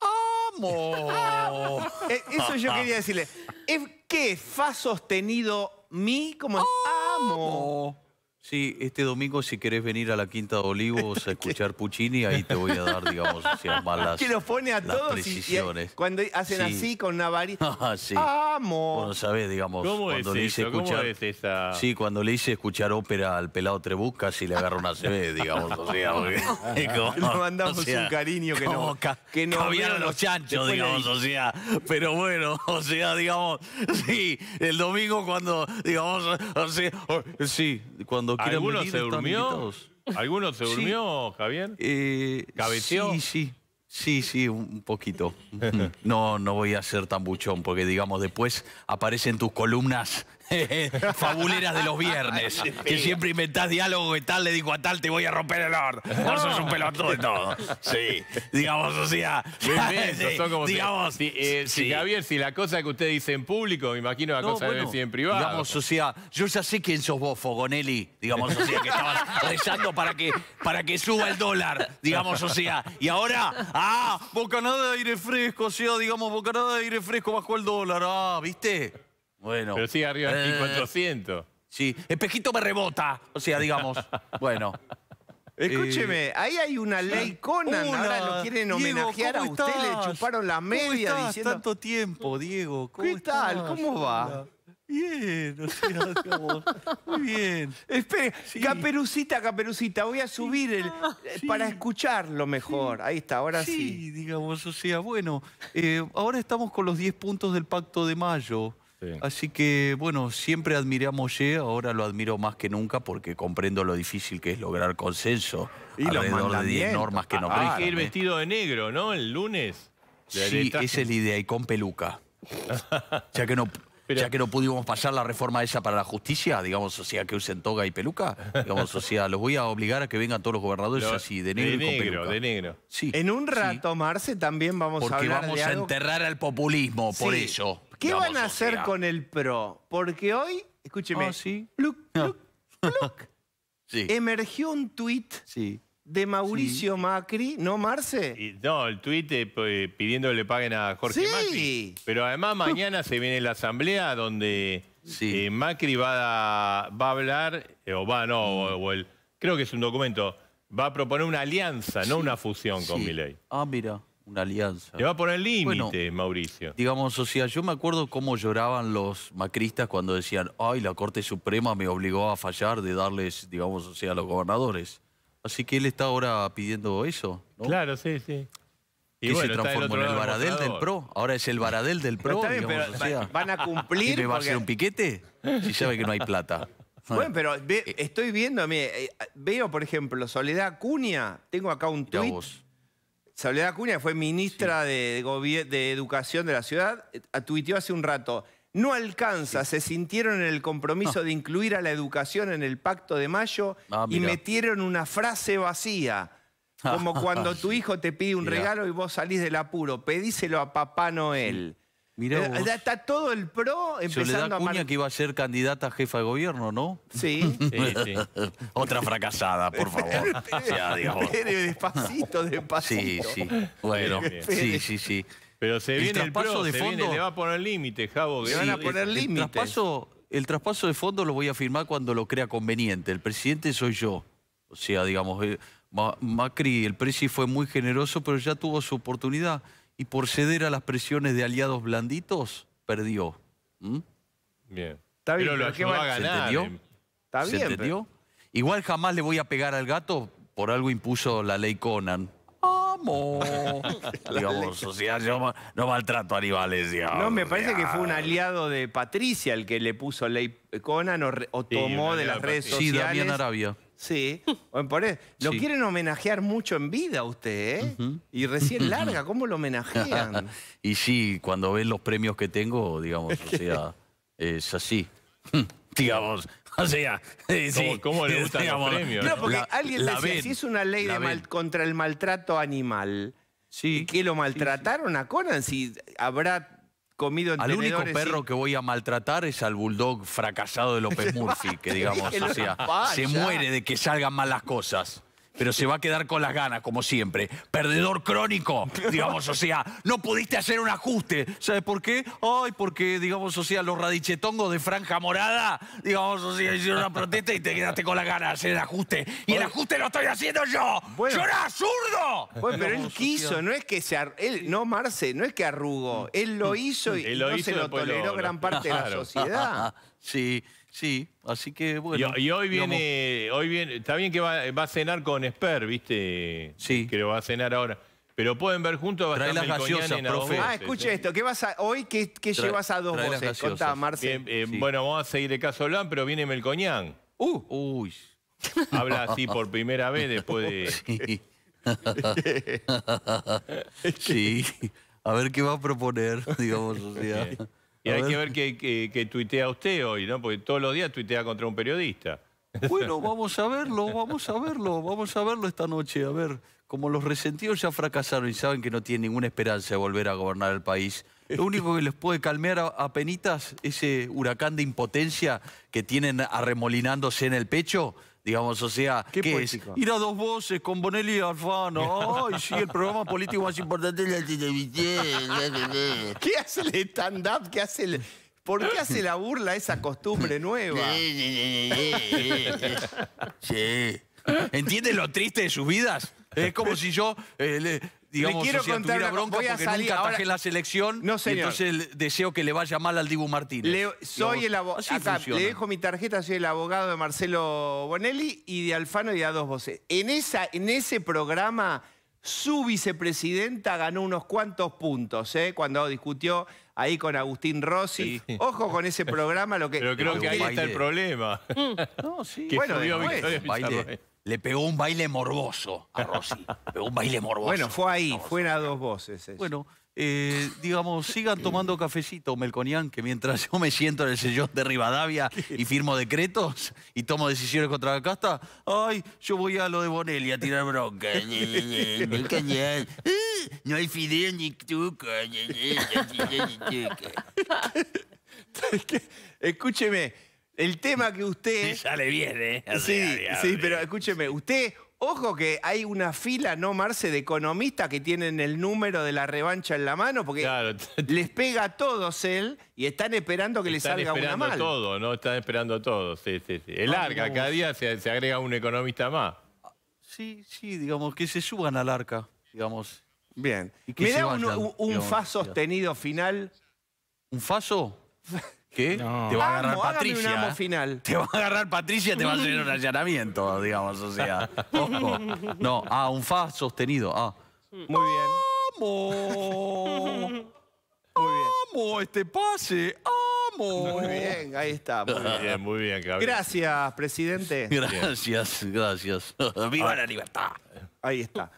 ¡Amo! Eh, eso yo quería decirle. ¿Es ¿Qué? ¿Fa sostenido mi? Como amo. Sí, este domingo si querés venir a la Quinta de Olivos a escuchar Puccini, ahí te voy a dar, digamos, las malas Que lo pone a todos y, cuando hacen así con una varita. Ah, sí. ¡Amo! Bueno, sabés, digamos, cuando le hice escuchar... esa... Sí, cuando le hice escuchar ópera al pelado Trebus, casi le agarró una CB, digamos. O sea, porque, como, no mandamos un cariño que no... Ca que los chanchos, digamos, o sea. Pero bueno, o sea, digamos, sí, el domingo cuando, digamos, o sea, sí, cuando ¿Alguno ¿Algunos se durmió? Javier? Eh, ¿Cabeció? Sí, sí. Sí, sí, un poquito. No, no voy a ser tan buchón, porque digamos, después aparecen tus columnas fabuleras de los viernes, que siempre inventás diálogo y tal, le digo a tal, te voy a romper el horno. Vos sos un pelotudo y todo. Sí, digamos, o sea... digamos... Si, eh, Javier, si la cosa que usted dice en público, me imagino la cosa cosa bueno, dice en privado. Digamos, o sea, yo ya sé quién sos vos, Fogonelli, digamos, o sea, que estabas rezando para que, para que suba el dólar, digamos, o sea, y ahora, ah, bocanada de aire fresco, o sea, digamos, bocanada de aire fresco bajó el dólar, ah, ¿viste? Bueno. Pero sigue arriba de eh, Sí, espejito me rebota. O sea, digamos, bueno. Escúcheme, eh, ahí hay una ley Conan, ahora lo quieren homenajear a usted, le chuparon la media ¿Cómo tanto tiempo, Diego? ¿Cómo ¿Qué tal? ¿Cómo va? Bien, o sea, muy bien. Espera, caperucita, caperucita, voy a subir el, ah, eh, para escucharlo mejor. Ahí está, ahora sí. Sí, digamos, o sea, bueno, eh, ahora estamos con los 10 puntos del Pacto de Mayo. Así que, bueno, siempre admiré a Mollé, ahora lo admiro más que nunca porque comprendo lo difícil que es lograr consenso y alrededor de 10 normas que no ah, Hay que ir vestido de negro, ¿no? El lunes. Sí, es el idea, y con peluca. ya que no ya que no pudimos pasar la reforma esa para la justicia, digamos, o sea, que usen toga y peluca, digamos, sea, los voy a obligar a que vengan todos los gobernadores así, de negro de y con negro, peluca. De negro, sí, En un rato, Marce, también vamos a hablar vamos de algo... a enterrar al populismo, por eso. ¿Qué van a hacer con el PRO? Porque hoy, escúcheme, ah, emergió un tuit sí de Mauricio Macri, ¿no, Marce? no, el tuit eh, eh, pidiendo que le paguen a Jorge sí. Macri. Pero además mañana se viene la asamblea donde eh, Macri va a, hablar, o va, no, o, el, creo que es un documento, va a proponer una alianza, no una fusión con Milei. Ah, mira, una alianza. Le va a poner límite, Mauricio. Digamos, o sea, yo me acuerdo cómo lloraban los macristas cuando decían, ay, la Corte Suprema me obligó a fallar de darles, digamos, o sea, a los gobernadores. Así que él está ahora pidiendo eso. Claro, sí, sí. Y se transformó en el Baradel del, PRO. Ahora es el Baradel del PRO. ¿Van a cumplir? va a hacer un piquete? Si sabe que no hay plata. Bueno, pero estoy viendo, mire, eh, veo, por ejemplo, Soledad Cunha. Tengo acá un tuit. Soledad Cunha fue ministra de, Educación de la ciudad. Eh, tuiteó hace un rato no alcanza. Se sintieron en el compromiso ah. de incluir a la educación en el Pacto de Mayo ah, y metieron una frase vacía. Como cuando tu hijo te pide un regalo y vos salís del apuro, pedíselo a Papá Noel. Eh, está todo el PRO empezando a. Cuña que iba a ser candidata jefa de gobierno, ¿no? Sí. Otra fracasada, por favor. despacito, despacito. Sí, sí. Bueno, sí, sí, sí. Pero se el el de le va a poner límite, Javo. van a poner límite. El traspaso, de fondo lo voy a firmar cuando lo crea conveniente. El presidente soy yo. O sea, digamos, eh, Macri, el presi fue muy generoso, pero ya tuvo su oportunidad. Y por ceder a las presiones de aliados blanditos, perdió. ¿Mm? Bien. Está bien, pero lo a ganar. Eh. Está bien, Igual jamás le voy a pegar al gato, por algo impuso la ley Conan. Digamos, o yo no maltrato animales. Digamos, no, me parece que fue un aliado de Patricia el que le puso ley eh, Conan o, tomó de las redes sociales. Sí, Damián Arabia. Sí, lo quieren homenajear mucho en vida usted, ¿eh? Y recién larga, ¿cómo lo homenajean? y sí, cuando ven los premios que tengo, digamos, o sea, es así. digamos, o sea, ¿Cómo, le gustan los No, porque alguien le decía, si es una ley contra el maltrato animal, sí, que lo maltrataron a Conan, si habrá comido en Al único perro que voy a maltratar es al bulldog fracasado de López Murphy, que digamos, o sea, se muere de que salgan malas las cosas pero se va a quedar con las ganas, como siempre. Perdedor crónico, digamos, o sea, no pudiste hacer un ajuste. ¿Sabes por qué? Ay, porque, digamos, o sea, los radichetongos de franja morada, digamos, o sea, hicieron una protesta y te quedaste con las ganas de hacer el ajuste. Y el ajuste lo estoy haciendo yo. ¡Yo era zurdo! Bueno, pero él quiso, no es que se... arrugó. Él, no, Marce, no es que arrugó. Él lo hizo y no se lo toleró gran parte de la sociedad. Sí. Sí, así que bueno. Y, hoy viene, hoy viene, está bien que va, a cenar con Esper, ¿viste? Sí. lo va a cenar ahora. Pero pueden ver juntos a las en profe. Ah, escuche esto. ¿Qué vas hoy qué, llevas a dos voces? Eh, bueno, vamos a seguir de caso pero viene Melcoñán. Uh. Uy. Habla así por primera vez después de... sí. sí. A ver qué va a proponer, digamos, o sea. Y hay que ver qué tuitea usted hoy, ¿no? Porque todos los días tuitea contra un periodista. Bueno, vamos a verlo, vamos a verlo, vamos a verlo esta noche. A ver, como los resentidos ya fracasaron y saben que no tienen ninguna esperanza de volver a gobernar el país, lo único que les puede calmear a penitas ese huracán de impotencia que tienen arremolinándose en el pecho digamos, o sea, ¿qué, es? Ir a dos voces con Bonelli y Alfano. Ay, sí, el programa político más importante de la televisión. ¿Qué hace el stand-up? ¿Qué hace el...? ¿Por qué hace la burla esa costumbre nueva? Sí. ¿Entiendes lo triste de sus vidas? Es como si yo eh, quiero contar una, bronca voy a porque salir, la selección. No, sé, entonces deseo que le vaya mal al Dibu Martínez. Le, soy el abogado. Le dejo mi tarjeta, soy el abogado de Marcelo Bonelli y de Alfano y a dos Voces. En, esa, en ese programa, su vicepresidenta ganó unos cuantos puntos, ¿eh? cuando discutió ahí con Agustín Rossi. Ojo con ese programa, lo que. Pero creo que ahí está el problema. Mm. no, sí. bueno, después, le pegó un baile morboso a Rossi. pegó un baile morboso. Bueno, fue ahí, fueron a dos voces. Bueno, digamos, sigan tomando cafecito, Melconian, que mientras yo me siento en el sillón de Rivadavia y firmo decretos y tomo decisiones contra la casta, ay, yo voy a lo de Bonelli a tirar bronca. no hay fideo ni tuco. Escúcheme. El tema que usted... Sí, sale bien, ¿eh? sí, sí, pero escúcheme, usted... Ojo que hay una fila, ¿no, Marce, de economistas que tienen el número de la revancha en la mano porque les pega a todos él y están esperando que le les salga una mal. todo, ¿no? Están esperando todo, sí, sí, sí. El larga, cada día se, agrega un economista más. Ah, sí, sí, digamos, que se suban al arca, digamos. Bien. Y que ¿Me da un, fa sostenido final? ¿Un faso? ¿Qué? te va a agarrar Patricia. Te va a agarrar Patricia, te va a hacer un allanamiento, digamos, o sea. No, ah, un fa sostenido. Ah. Muy bien. Amo. Muy Amo este pase. Amo. Muy bien, ahí está. Muy bien, muy bien, Gracias, presidente. Gracias, gracias. Viva ah. la libertad. Ahí está.